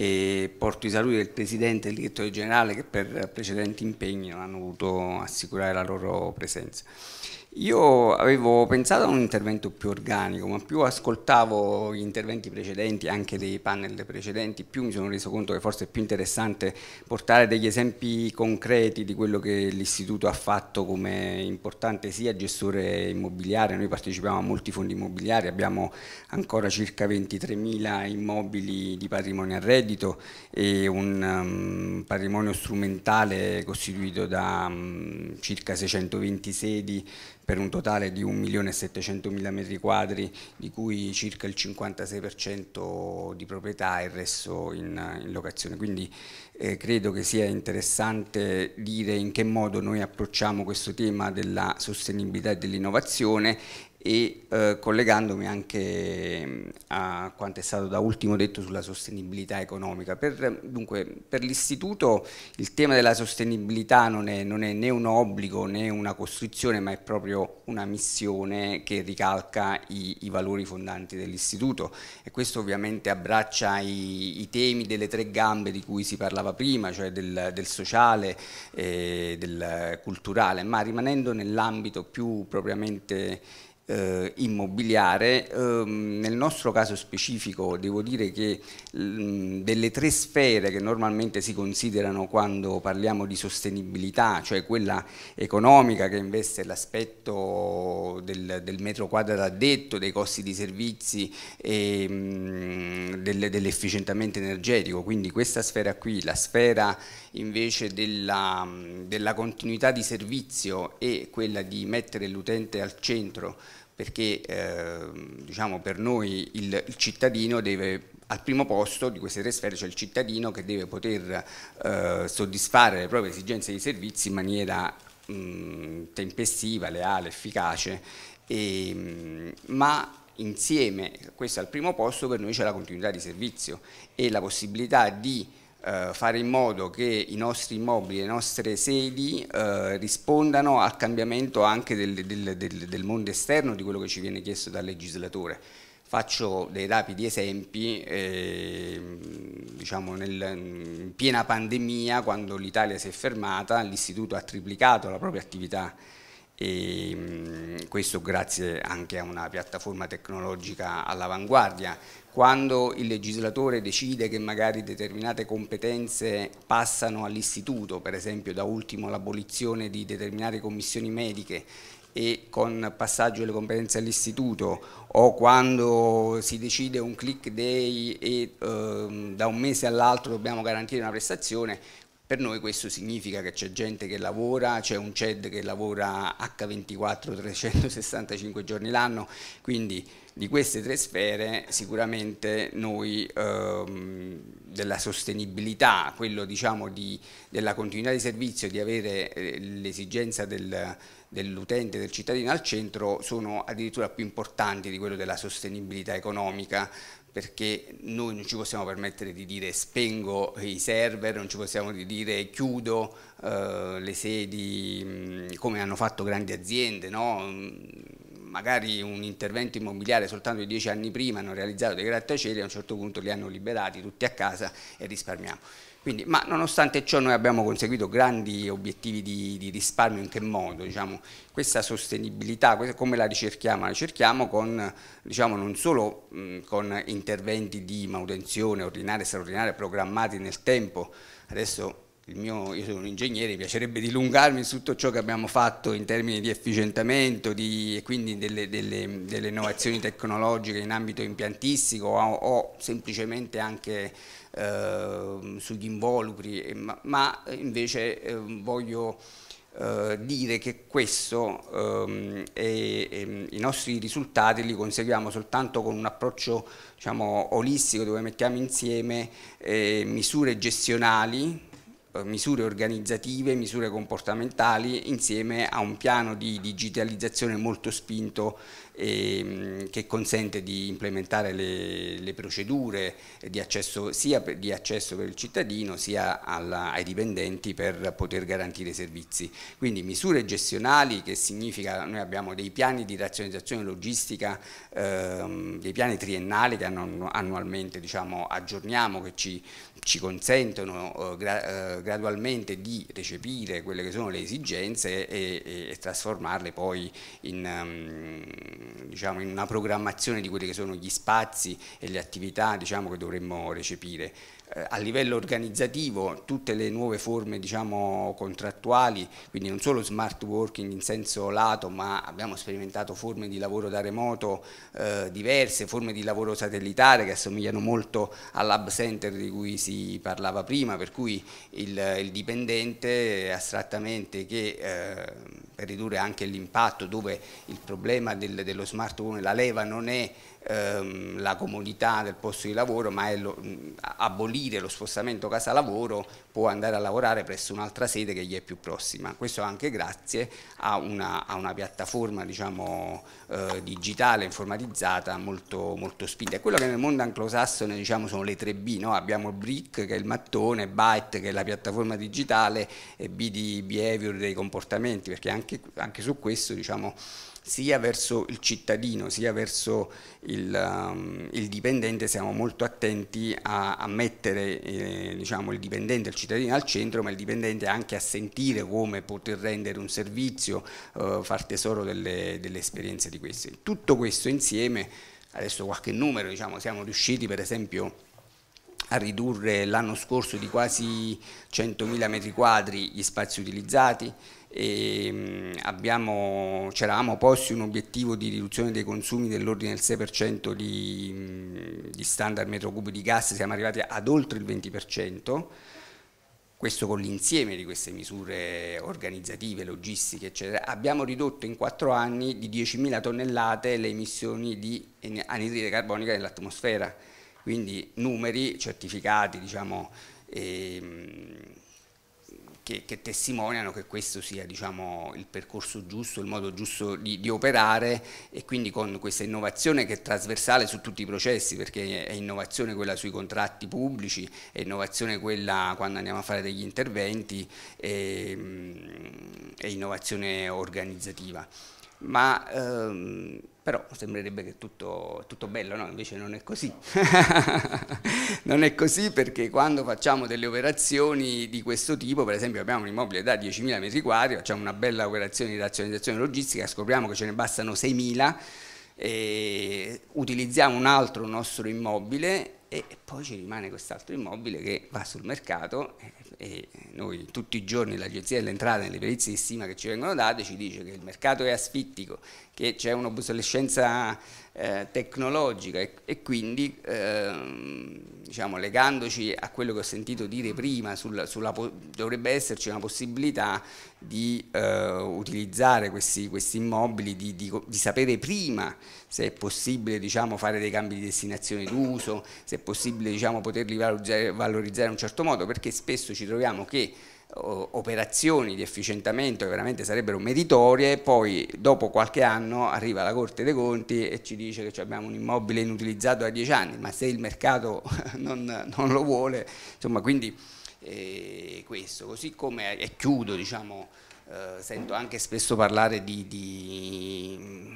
e porto i saluti del Presidente e del Direttore Generale che per precedenti impegni non hanno voluto assicurare la loro presenza. Io avevo pensato a un intervento più organico, ma più ascoltavo gli interventi precedenti, anche dei panel precedenti, più mi sono reso conto che forse è più interessante portare degli esempi concreti di quello che l'istituto ha fatto come importante sia gestore immobiliare, noi partecipiamo a molti fondi immobiliari, abbiamo ancora circa 23.000 immobili di patrimonio a reddito e un um, patrimonio strumentale costituito da um, circa 620 sedi per un totale di 1.700.000 metri quadri, di cui circa il 56% di proprietà e il resto in, in locazione. Quindi eh, credo che sia interessante dire in che modo noi approcciamo questo tema della sostenibilità e dell'innovazione e eh, collegandomi anche mm, a quanto è stato da ultimo detto sulla sostenibilità economica. Per, per l'Istituto il tema della sostenibilità non è, non è, né un obbligo né una costruzione, ma è proprio una missione che ricalca i, i valori fondanti dell'Istituto e questo ovviamente abbraccia i, i, temi delle tre gambe di cui si parlava prima, cioè del, del sociale e eh, del culturale, ma rimanendo nell'ambito più propriamente eh, immobiliare. Ehm, nel nostro caso specifico devo dire che mh, delle tre sfere che normalmente si considerano quando parliamo di sostenibilità, cioè quella economica che investe l'aspetto del, del, metro quadro addetto, dei costi di servizi e mh, dell'efficientamento energetico, quindi questa sfera qui, la sfera invece della, della continuità di servizio e quella di mettere l'utente al centro perché eh, diciamo per noi il, il, cittadino deve al primo posto di queste tre sfere c'è cioè il cittadino che deve poter eh, soddisfare le proprie esigenze di servizi in maniera mh, tempestiva, leale, efficace, e, ehm, ma insieme, questo al primo posto, per noi c'è la continuità di servizio e la possibilità di eh, fare in modo che i nostri immobili, le nostre sedi eh, rispondano al cambiamento anche del, del, del, del, mondo esterno, di quello che ci viene chiesto dal legislatore. Faccio dei rapidi esempi, eh, diciamo nel, in piena pandemia, quando l'Italia si è fermata, l'Istituto ha triplicato la propria attività e mm, questo grazie anche a una piattaforma tecnologica all'avanguardia. Quando il legislatore decide che magari determinate competenze passano all'istituto, per esempio da ultimo l'abolizione di determinate commissioni mediche e con passaggio delle competenze all'istituto o quando si decide un click day e eh, da un mese all'altro dobbiamo garantire una prestazione, per noi questo significa che c'è gente che lavora, c'è un CED che lavora H24 365 giorni l'anno, quindi di queste tre sfere sicuramente noi ehm, della sostenibilità, quello diciamo di, della continuità di servizio, di avere eh, l'esigenza del, dell'utente, del cittadino al centro sono addirittura più importanti di quello della sostenibilità economica perché noi non ci possiamo permettere di dire spengo i server, non ci possiamo dire chiudo eh, le sedi mh, mm, come hanno fatto grandi aziende, no? magari un intervento immobiliare soltanto di dieci anni prima hanno realizzato dei grattacieli, a un certo punto li hanno liberati tutti a casa e risparmiamo. Quindi, ma nonostante ciò noi abbiamo conseguito grandi obiettivi di, di risparmio, in che modo? Diciamo, questa sostenibilità, come la ricerchiamo? La ricerchiamo con, diciamo, non solo mh, con interventi di manutenzione ordinaria e straordinaria programmati nel tempo, adesso mio, io sono un ingegnere, mi piacerebbe dilungarmi su tutto ciò che abbiamo fatto in termini di efficientamento di, e quindi delle, delle, delle, innovazioni tecnologiche in ambito impiantistico o, o semplicemente anche eh, sugli involucri, ma, ma invece ehm, eh, voglio dire che questo ehm, e, e, ehm, i nostri risultati li conseguiamo soltanto con un approccio diciamo, olistico dove mettiamo insieme eh, misure gestionali eh, misure organizzative, misure comportamentali insieme a un piano di digitalizzazione molto spinto ehm, che consente di implementare le, le procedure di accesso, sia per, di accesso per il cittadino sia alla, ai dipendenti per poter garantire i servizi. Quindi misure gestionali che significa noi abbiamo dei piani di razionalizzazione logistica, ehm, dei piani triennali che hanno, annualmente diciamo, aggiorniamo, che ci, ci consentono eh, gra, eh, gradualmente di recepire quelle che sono le esigenze e, e, e trasformarle poi in... Um, diciamo, in una programmazione di quelli che sono gli spazi e le attività diciamo, che dovremmo recepire. Eh, a livello organizzativo tutte le nuove forme diciamo, contrattuali, quindi non solo smart working in senso lato, ma abbiamo sperimentato forme di lavoro da remoto eh, diverse, forme di lavoro satellitare che assomigliano molto all'hub center di cui si parlava prima, per cui il, il dipendente astrattamente che eh, per ridurre anche l'impatto dove il problema del, dello smart home, la leva non è ehm, la comunità del posto di lavoro, ma lo, abolire lo spostamento casa-lavoro può andare a lavorare presso un'altra sede che gli è più prossima. Questo anche grazie a una, a una piattaforma diciamo, eh, digitale, informatizzata, molto, molto spinta. È quello che nel mondo anglosassone diciamo, sono le tre b no? abbiamo BRIC che è il mattone, BYTE che è la piattaforma digitale e B di behavior dei comportamenti, perché anche, anche su questo diciamo, sia verso il cittadino sia verso il, um, il, dipendente siamo molto attenti a, a mettere eh, diciamo, il dipendente, il cittadino al centro, ma il dipendente anche a sentire come poter rendere un servizio, eh, far tesoro delle, delle esperienze di questi. Tutto questo insieme, adesso qualche numero, diciamo, siamo riusciti per esempio a a ridurre l'anno scorso di quasi 100.000 metri quadri gli spazi utilizzati e ehm, ci eravamo posti un obiettivo di riduzione dei consumi dell'ordine del 6% di, di standard metro cubo di gas, siamo arrivati ad oltre il 20%, questo con l'insieme di queste misure organizzative, logistiche, eccetera, abbiamo ridotto in 4 anni di 10.000 tonnellate le emissioni di anidride carbonica nell'atmosfera quindi numeri certificati diciamo, ehm, che, che, testimoniano che questo sia diciamo, il percorso giusto, il modo giusto di, di, operare e quindi con questa innovazione che è trasversale su tutti i processi perché è innovazione quella sui contratti pubblici, è innovazione quella quando andiamo a fare degli interventi, è, ehm, è innovazione organizzativa ma ehm, però sembrerebbe che tutto, tutto bello, no? invece non è così. non è così perché quando facciamo delle operazioni di questo tipo, per esempio abbiamo un immobile da 10.000 metri quadri, facciamo una bella operazione di razionalizzazione logistica, scopriamo che ce ne bastano 6.000, utilizziamo un altro nostro immobile e poi ci rimane quest'altro immobile che va sul mercato e noi tutti i giorni l'agenzia delle entrate nelle perizie di stima che ci vengono date ci dice che il mercato è asfittico, che c'è un'obsolescenza eh, tecnologica e, e quindi eh, diciamo, legandoci a quello che ho sentito dire prima sul, sulla, dovrebbe esserci una possibilità di eh, utilizzare questi, questi immobili, di, di, di, sapere prima se è possibile diciamo, fare dei cambi di destinazione d'uso, se è possibile diciamo, poterli valorizzare, in un certo modo, perché spesso ci troviamo che operazioni di efficientamento che veramente sarebbero meritorie, poi dopo qualche anno arriva la Corte dei Conti e ci dice che abbiamo un immobile inutilizzato da dieci anni, ma se il mercato non, non lo vuole, insomma quindi eh, questo, così come, è chiudo diciamo, eh, sento anche spesso parlare di, di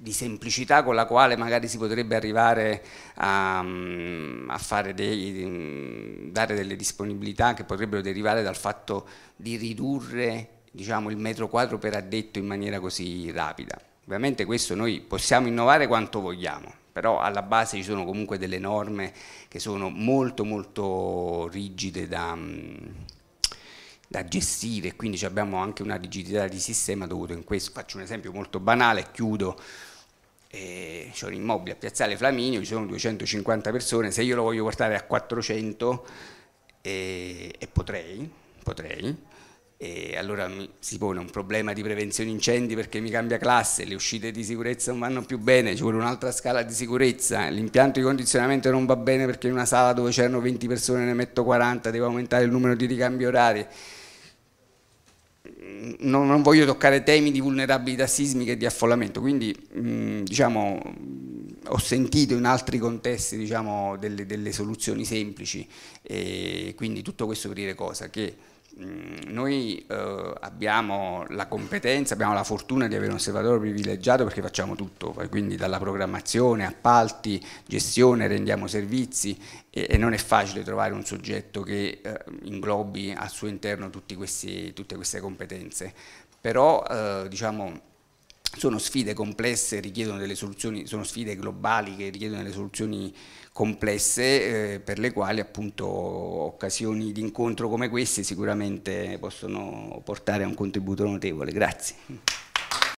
di semplicità con la quale magari si potrebbe arrivare a, a dei, dare delle disponibilità che potrebbero derivare dal fatto di ridurre diciamo, il metro quadro per addetto in maniera così rapida. Ovviamente questo noi possiamo innovare quanto vogliamo, però alla base ci sono comunque delle norme che sono molto molto rigide da, da gestire, quindi abbiamo anche una rigidità di sistema dovuto in questo. Faccio un esempio molto banale chiudo. Eh, c'è un immobile a Piazzale Flaminio, ci sono 250 persone, se io lo voglio portare a 400 eh, e potrei, potrei e allora si pone un problema di prevenzione incendi perché mi cambia classe, le uscite di sicurezza non vanno più bene, ci vuole un'altra scala di sicurezza, l'impianto di condizionamento non va bene perché in una sala dove c'erano 20 persone ne metto 40, devo aumentare il numero di ricambi orari. Mm, non, non, voglio toccare temi di vulnerabilità sismica e di affollamento, quindi mh, mm, diciamo, ho sentito in altri contesti diciamo, delle, delle, soluzioni semplici, e quindi tutto questo per dire cosa? Che Mm, noi eh, abbiamo la competenza, abbiamo la fortuna di avere un osservatorio privilegiato perché facciamo tutto, quindi dalla programmazione, appalti, gestione, rendiamo servizi e, e non è facile trovare un soggetto che eh, inglobi al suo interno questi, tutte queste competenze, però eh, diciamo sono sfide complesse, richiedono delle soluzioni, sono sfide globali che richiedono delle soluzioni complesse eh, per le quali appunto occasioni di incontro come queste sicuramente possono portare a un contributo notevole. Grazie.